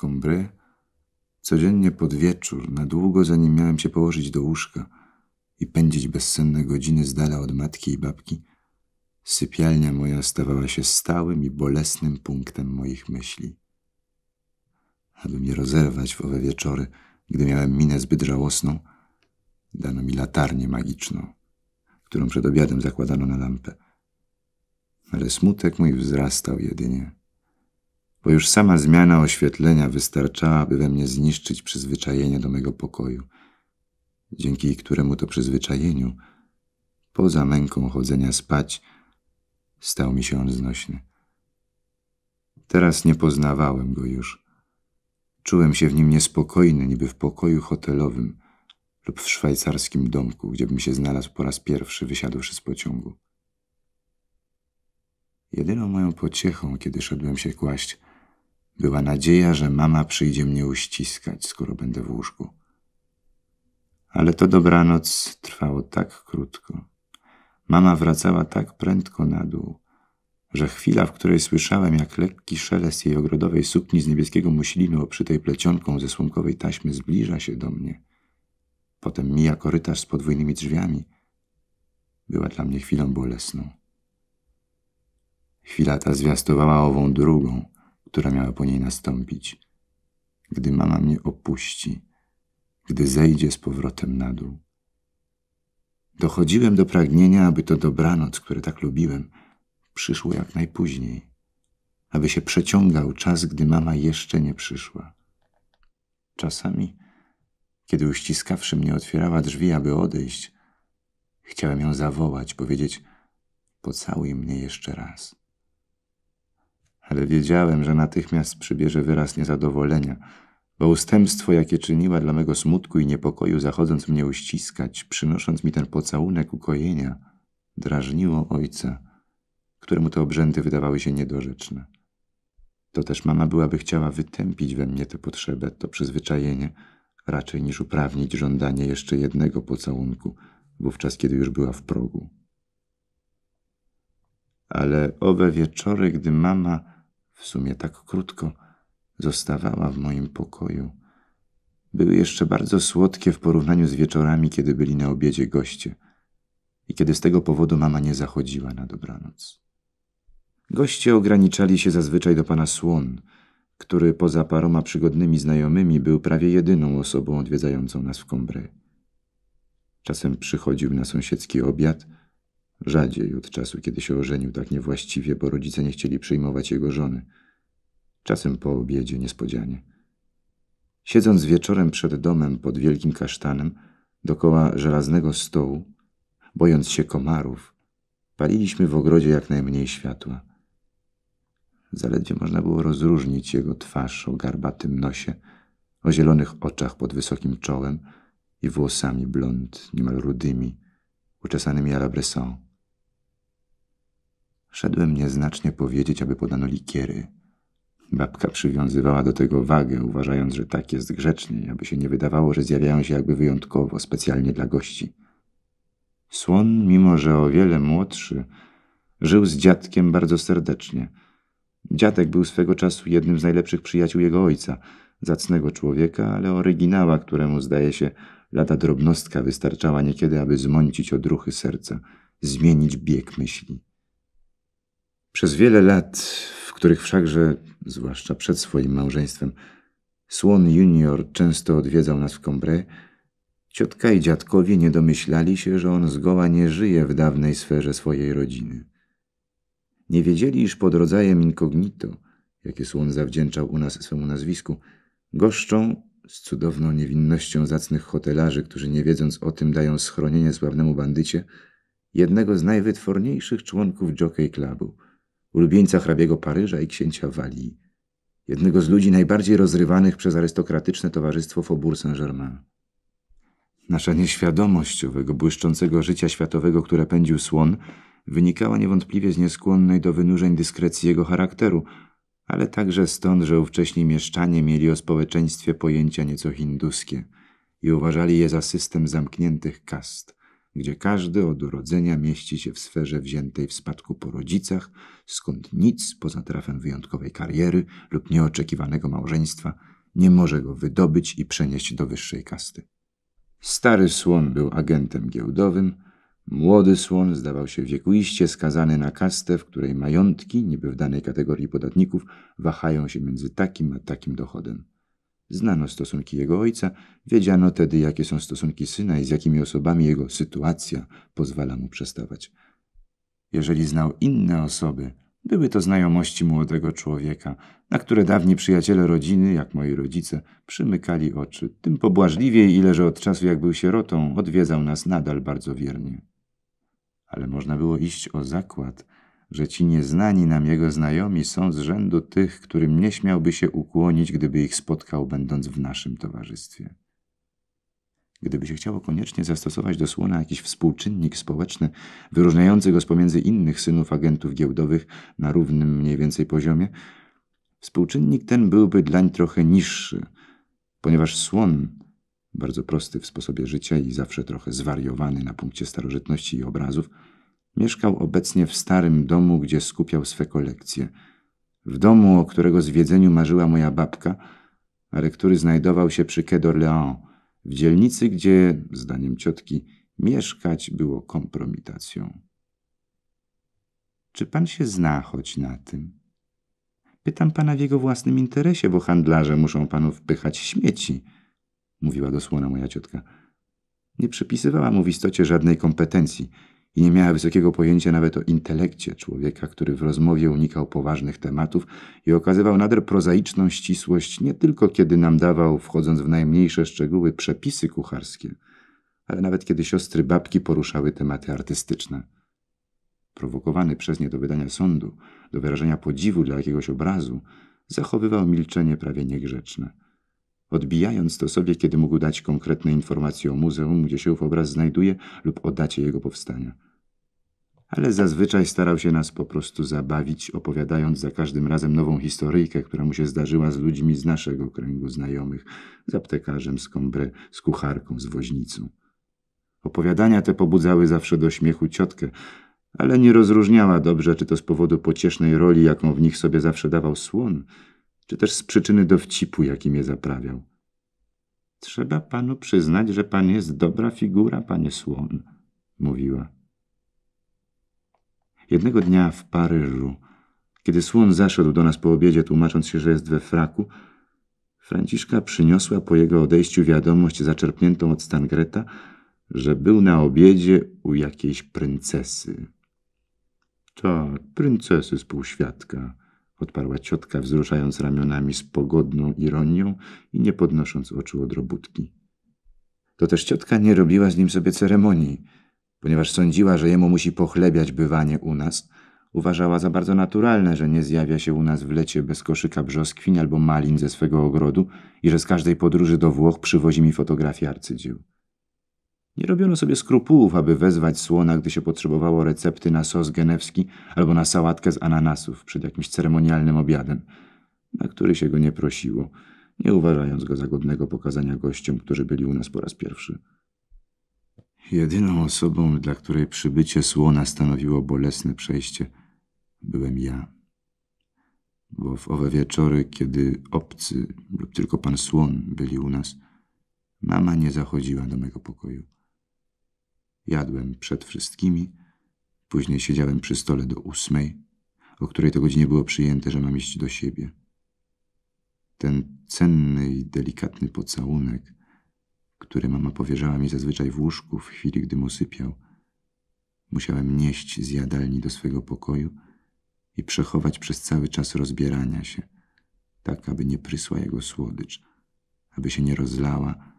Combré, codziennie pod wieczór, na długo zanim miałem się położyć do łóżka i pędzić bezsenne godziny z dala od matki i babki, sypialnia moja stawała się stałym i bolesnym punktem moich myśli. Aby mnie rozerwać w owe wieczory, gdy miałem minę zbyt żałosną, dano mi latarnię magiczną, którą przed obiadem zakładano na lampę. Ale smutek mój wzrastał jedynie bo już sama zmiana oświetlenia wystarczała, by we mnie zniszczyć przyzwyczajenie do mego pokoju, dzięki któremu to przyzwyczajeniu, poza męką chodzenia spać, stał mi się on znośny. Teraz nie poznawałem go już. Czułem się w nim niespokojny, niby w pokoju hotelowym lub w szwajcarskim domku, gdziebym się znalazł po raz pierwszy, wysiadłszy z pociągu. Jedyną moją pociechą, kiedy szedłem się kłaść, była nadzieja, że mama przyjdzie mnie uściskać, skoro będę w łóżku. Ale to dobranoc trwało tak krótko. Mama wracała tak prędko na dół, że chwila, w której słyszałem, jak lekki szelest jej ogrodowej sukni z niebieskiego muślinu oprzytej plecionką ze słomkowej taśmy zbliża się do mnie. Potem mija korytarz z podwójnymi drzwiami. Była dla mnie chwilą bolesną. Chwila ta zwiastowała ową drugą – która miała po niej nastąpić, gdy mama mnie opuści, gdy zejdzie z powrotem na dół. Dochodziłem do pragnienia, aby to dobranoc, które tak lubiłem, przyszło jak najpóźniej, aby się przeciągał czas, gdy mama jeszcze nie przyszła. Czasami, kiedy uściskawszy mnie otwierała drzwi, aby odejść, chciałem ją zawołać, powiedzieć: Pocałuj mnie jeszcze raz ale wiedziałem, że natychmiast przybierze wyraz niezadowolenia, bo ustępstwo, jakie czyniła dla mego smutku i niepokoju, zachodząc mnie uściskać, przynosząc mi ten pocałunek ukojenia, drażniło ojca, któremu te obrzędy wydawały się niedorzeczne. To też mama byłaby chciała wytępić we mnie tę potrzebę, to przyzwyczajenie, raczej niż uprawnić żądanie jeszcze jednego pocałunku, wówczas kiedy już była w progu. Ale owe wieczory, gdy mama w sumie tak krótko, zostawała w moim pokoju. Były jeszcze bardzo słodkie w porównaniu z wieczorami, kiedy byli na obiedzie goście i kiedy z tego powodu mama nie zachodziła na dobranoc. Goście ograniczali się zazwyczaj do pana Słon, który poza paroma przygodnymi znajomymi był prawie jedyną osobą odwiedzającą nas w Combray. Czasem przychodził na sąsiedzki obiad – Rzadziej od czasu, kiedy się ożenił tak niewłaściwie, bo rodzice nie chcieli przyjmować jego żony. Czasem po obiedzie niespodzianie. Siedząc wieczorem przed domem pod wielkim kasztanem, dokoła żelaznego stołu, bojąc się komarów, paliliśmy w ogrodzie jak najmniej światła. Zaledwie można było rozróżnić jego twarz o garbatym nosie, o zielonych oczach pod wysokim czołem i włosami blond, niemal rudymi, uczesanymi à la Bresson. Szedłem nieznacznie powiedzieć, aby podano likiery. Babka przywiązywała do tego wagę, uważając, że tak jest grzecznie, aby się nie wydawało, że zjawiają się jakby wyjątkowo, specjalnie dla gości. Słon, mimo że o wiele młodszy, żył z dziadkiem bardzo serdecznie. Dziadek był swego czasu jednym z najlepszych przyjaciół jego ojca, zacnego człowieka, ale oryginała, któremu zdaje się lada drobnostka wystarczała niekiedy, aby zmącić odruchy serca, zmienić bieg myśli. Przez wiele lat, w których wszakże, zwłaszcza przed swoim małżeństwem, Słon junior często odwiedzał nas w Combray, ciotka i dziadkowie nie domyślali się, że on zgoła nie żyje w dawnej sferze swojej rodziny. Nie wiedzieli, iż pod rodzajem incognito, jakie Słon zawdzięczał u nas swemu nazwisku, goszczą z cudowną niewinnością zacnych hotelarzy, którzy nie wiedząc o tym dają schronienie sławnemu bandycie, jednego z najwytworniejszych członków Jockey Clubu – ulubieńca hrabiego Paryża i księcia Walii, jednego z ludzi najbardziej rozrywanych przez arystokratyczne towarzystwo Faubourg Saint-Germain. Nasza nieświadomość owego błyszczącego życia światowego, które pędził słon, wynikała niewątpliwie z nieskłonnej do wynurzeń dyskrecji jego charakteru, ale także stąd, że ówcześni mieszczanie mieli o społeczeństwie pojęcia nieco hinduskie i uważali je za system zamkniętych kast gdzie każdy od urodzenia mieści się w sferze wziętej w spadku po rodzicach, skąd nic poza trafem wyjątkowej kariery lub nieoczekiwanego małżeństwa nie może go wydobyć i przenieść do wyższej kasty. Stary słon był agentem giełdowym, młody słon zdawał się wiekuiście skazany na kastę, w której majątki, niby w danej kategorii podatników, wahają się między takim a takim dochodem. Znano stosunki jego ojca, wiedziano tedy, jakie są stosunki syna i z jakimi osobami jego sytuacja pozwala mu przestawać. Jeżeli znał inne osoby, były to znajomości młodego człowieka, na które dawni przyjaciele rodziny, jak moi rodzice, przymykali oczy, tym pobłażliwiej, ile że od czasu jak był sierotą, odwiedzał nas nadal bardzo wiernie. Ale można było iść o zakład, że ci nieznani nam jego znajomi są z rzędu tych, którym nie śmiałby się ukłonić, gdyby ich spotkał, będąc w naszym towarzystwie. Gdyby się chciało koniecznie zastosować do słona jakiś współczynnik społeczny, wyróżniający go z pomiędzy innych synów agentów giełdowych na równym mniej więcej poziomie, współczynnik ten byłby dlań trochę niższy, ponieważ słon, bardzo prosty w sposobie życia i zawsze trochę zwariowany na punkcie starożytności i obrazów, Mieszkał obecnie w starym domu, gdzie skupiał swe kolekcje. W domu, o którego zwiedzeniu marzyła moja babka, ale który znajdował się przy Quai d'Orléans, w dzielnicy, gdzie, zdaniem ciotki, mieszkać było kompromitacją. Czy pan się zna choć na tym? Pytam pana w jego własnym interesie, bo handlarze muszą panu wpychać śmieci, mówiła dosłona moja ciotka. Nie przypisywała mu w istocie żadnej kompetencji – i nie miała wysokiego pojęcia nawet o intelekcie człowieka, który w rozmowie unikał poważnych tematów i okazywał nader prozaiczną ścisłość nie tylko kiedy nam dawał, wchodząc w najmniejsze szczegóły, przepisy kucharskie, ale nawet kiedy siostry babki poruszały tematy artystyczne. Prowokowany przez nie do wydania sądu, do wyrażenia podziwu dla jakiegoś obrazu, zachowywał milczenie prawie niegrzeczne. Odbijając to sobie, kiedy mógł dać konkretne informacje o muzeum, gdzie się ów obraz znajduje lub o dacie jego powstania ale zazwyczaj starał się nas po prostu zabawić, opowiadając za każdym razem nową historyjkę, która mu się zdarzyła z ludźmi z naszego kręgu znajomych, z aptekarzem, z kombre, z kucharką, z woźnicą. Opowiadania te pobudzały zawsze do śmiechu ciotkę, ale nie rozróżniała dobrze, czy to z powodu pociesznej roli, jaką w nich sobie zawsze dawał słon, czy też z przyczyny dowcipu, jakim je zaprawiał. Trzeba panu przyznać, że pan jest dobra figura, panie słon, mówiła. Jednego dnia w Paryżu, kiedy słon zaszedł do nas po obiedzie, tłumacząc się, że jest we fraku, Franciszka przyniosła po jego odejściu wiadomość zaczerpniętą od Stangreta, że był na obiedzie u jakiejś princesy. Tak, princesy z półświadka, odparła ciotka, wzruszając ramionami z pogodną ironią i nie podnosząc oczu od robótki. To też ciotka nie robiła z nim sobie ceremonii. Ponieważ sądziła, że jemu musi pochlebiać bywanie u nas, uważała za bardzo naturalne, że nie zjawia się u nas w lecie bez koszyka brzoskwiń albo malin ze swego ogrodu i że z każdej podróży do Włoch przywozi mi fotografię arcydzieł. Nie robiono sobie skrupułów, aby wezwać słona, gdy się potrzebowało recepty na sos genewski albo na sałatkę z ananasów przed jakimś ceremonialnym obiadem, na który się go nie prosiło, nie uważając go za godnego pokazania gościom, którzy byli u nas po raz pierwszy. Jedyną osobą, dla której przybycie słona stanowiło bolesne przejście, byłem ja. Bo w owe wieczory, kiedy obcy lub tylko pan słon byli u nas, mama nie zachodziła do mego pokoju. Jadłem przed wszystkimi, później siedziałem przy stole do ósmej, o której to godzinie było przyjęte, że mam iść do siebie. Ten cenny i delikatny pocałunek – który mama powierzała mi zazwyczaj w łóżku w chwili, gdy mu sypiał, musiałem nieść z jadalni do swego pokoju i przechować przez cały czas rozbierania się, tak aby nie prysła jego słodycz, aby się nie rozlała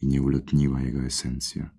i nie ulotniła jego esencja.